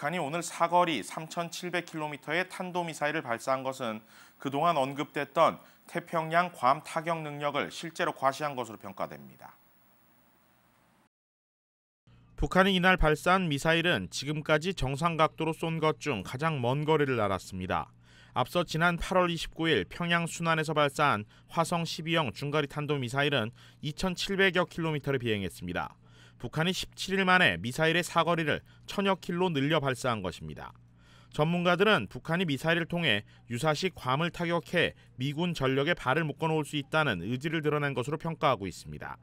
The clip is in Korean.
북한이 오늘 사거리 3,700km의 탄도미사일을 발사한 것은 그동안 언급됐던 태평양 괌 타격 능력을 실제로 과시한 것으로 평가됩니다. 북한이 이날 발사한 미사일은 지금까지 정상 각도로 쏜 것 중 가장 먼 거리를 날았습니다. 앞서 지난 8월 29일 평양 순안에서 발사한 화성 12형 중거리 탄도미사일은 2,700여 킬로미터를 비행했습니다. 북한이 17일 만에 미사일의 사거리를 천여 킬로 늘려 발사한 것입니다. 전문가들은 북한이 미사일을 통해 유사시 괌을 타격해 미군 전력에 발을 묶어놓을 수 있다는 의지를 드러낸 것으로 평가하고 있습니다.